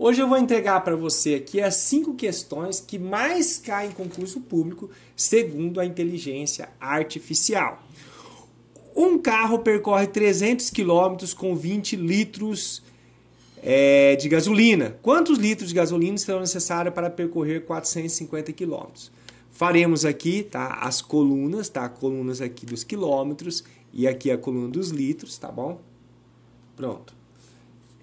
Hoje eu vou entregar para você aqui as cinco questões que mais caem em concurso público segundo a inteligência artificial. Um carro percorre 300 km com 20 litros é, de gasolina. Quantos litros de gasolina serão necessários para percorrer 450 km? Faremos aqui tá, as colunas, tá? Colunas aqui dos quilômetros e aqui a coluna dos litros, tá bom? Pronto.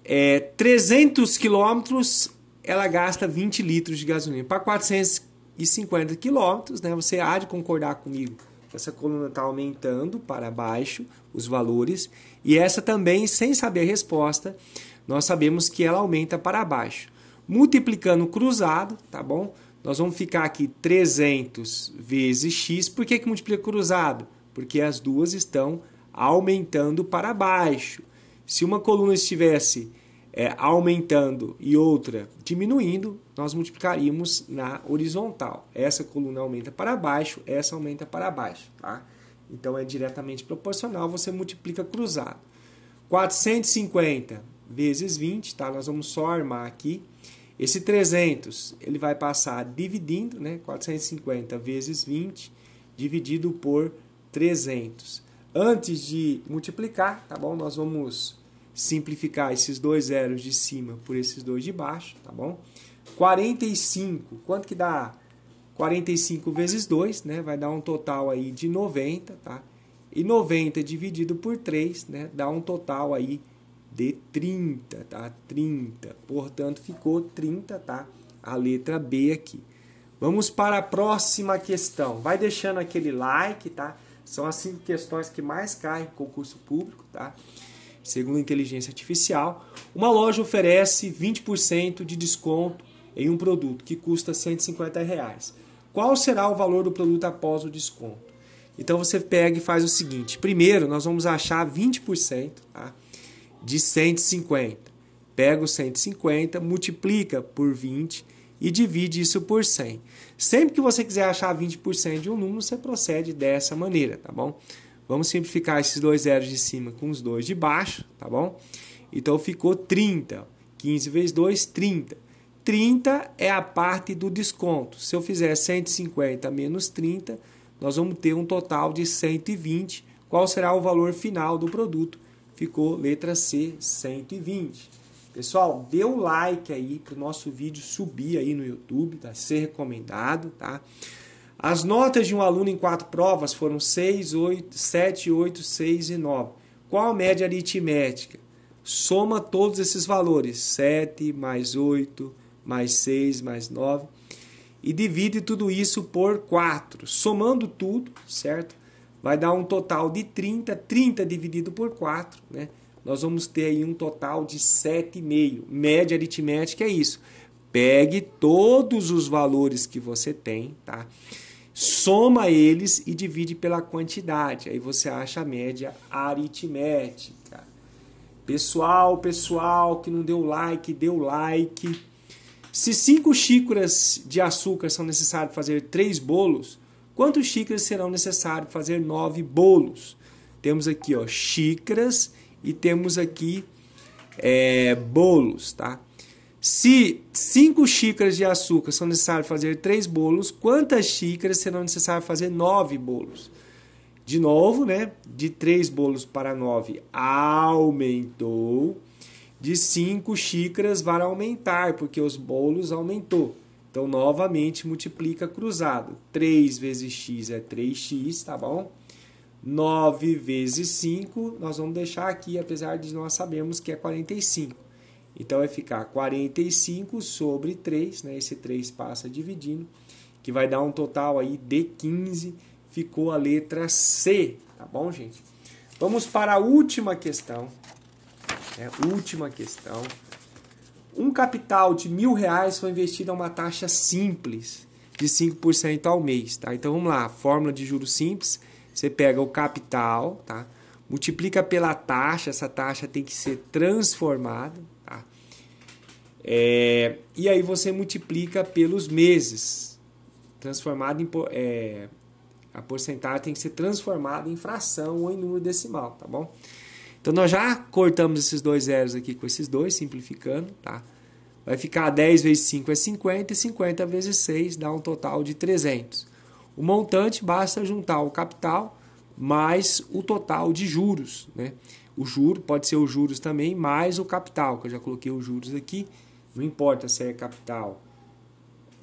É, 300 quilômetros, ela gasta 20 litros de gasolina. Para 450 quilômetros, né, você há de concordar comigo, essa coluna está aumentando para baixo os valores. E essa também, sem saber a resposta, nós sabemos que ela aumenta para baixo. Multiplicando cruzado, tá bom? Nós vamos ficar aqui 300 vezes x. Por que, que multiplica cruzado? Porque as duas estão aumentando para baixo. Se uma coluna estivesse é, aumentando e outra diminuindo, nós multiplicaríamos na horizontal. Essa coluna aumenta para baixo, essa aumenta para baixo. Tá? Então é diretamente proporcional, você multiplica cruzado. 450 vezes 20, tá? nós vamos só armar aqui. Esse 300 ele vai passar dividindo, né? 450 vezes 20 dividido por 300. Antes de multiplicar, tá bom? Nós vamos simplificar esses dois zeros de cima por esses dois de baixo, tá bom? 45, quanto que dá? 45 vezes 2, né? Vai dar um total aí de 90, tá? E 90 dividido por 3, né? Dá um total aí de 30, tá? 30. Portanto, ficou 30, tá? A letra B aqui. Vamos para a próxima questão. Vai deixando aquele like, tá? São as cinco questões que mais caem em concurso público, tá? Segundo a inteligência artificial, uma loja oferece 20% de desconto em um produto que custa 150 reais. Qual será o valor do produto após o desconto? Então você pega e faz o seguinte: primeiro nós vamos achar 20% tá? de 150. Pega o 150, multiplica por 20 e divide isso por 100. Sempre que você quiser achar 20% de um número, você procede dessa maneira, tá bom? Vamos simplificar esses dois zeros de cima com os dois de baixo, tá bom? Então ficou 30. 15 vezes 2, 30. 30 é a parte do desconto. Se eu fizer 150 menos 30, nós vamos ter um total de 120. Qual será o valor final do produto? Ficou letra C, 120. Pessoal, dê o like aí para o nosso vídeo subir aí no YouTube, tá? Ser recomendado, tá? As notas de um aluno em quatro provas foram 6, 8, 7, 8, 6 e 9. Qual a média aritmética? Soma todos esses valores: 7 mais 8 mais 6 mais 9 e divide tudo isso por 4. Somando tudo, certo? Vai dar um total de 30, 30 dividido por 4, né? nós vamos ter aí um total de 7,5. Média aritmética é isso. Pegue todos os valores que você tem, tá? Soma eles e divide pela quantidade. Aí você acha a média aritmética. Pessoal, pessoal que não deu like, deu like. Se 5 xícaras de açúcar são necessárias para fazer 3 bolos, quantos xícaras serão necessárias para fazer 9 bolos? Temos aqui, ó, xícaras e temos aqui é, bolos, tá? Se 5 xícaras de açúcar são necessárias fazer 3 bolos, quantas xícaras serão necessárias fazer 9 bolos? De novo, né? De 3 bolos para 9 aumentou. De 5 xícaras vai aumentar, porque os bolos aumentou. Então, novamente, multiplica cruzado. 3 vezes x é 3x, tá bom? 9 vezes 5, nós vamos deixar aqui, apesar de nós sabermos que é 45. Então, vai ficar 45 sobre 3, né? esse 3 passa dividindo, que vai dar um total aí de 15. Ficou a letra C, tá bom, gente? Vamos para a última questão. Né? Última questão. Um capital de mil reais foi investido a uma taxa simples de 5% ao mês. Tá? Então vamos lá, fórmula de juros simples você pega o capital, tá? multiplica pela taxa, essa taxa tem que ser transformada. Tá? É, e aí você multiplica pelos meses. Transformado em. É, a porcentagem tem que ser transformada em fração ou em número decimal, tá bom? Então nós já cortamos esses dois zeros aqui com esses dois, simplificando, tá? Vai ficar 10 vezes 5 é 50 e 50 vezes 6 dá um total de 300. O montante basta juntar o capital mais o total de juros, né? O juro pode ser os juros também mais o capital, que eu já coloquei os juros aqui. Não importa se é capital,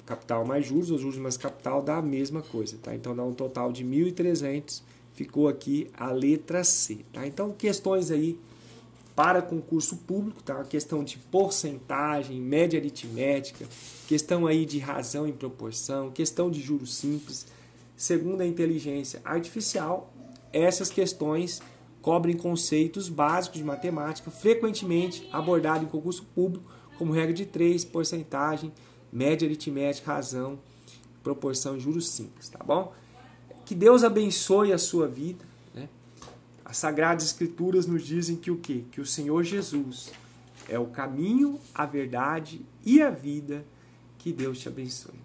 capital mais juros ou juros mais capital dá a mesma coisa, tá? Então dá um total de 1.300. Ficou aqui a letra C, tá? Então questões aí para concurso público, tá? A questão de porcentagem, média aritmética, questão aí de razão e proporção, questão de juros simples. Segundo a inteligência artificial, essas questões cobrem conceitos básicos de matemática, frequentemente abordados em concurso público, como regra de 3, porcentagem, média aritmética, razão, proporção, juros simples, tá bom? Que Deus abençoe a sua vida. Né? As Sagradas Escrituras nos dizem que o quê? Que o Senhor Jesus é o caminho, a verdade e a vida. Que Deus te abençoe.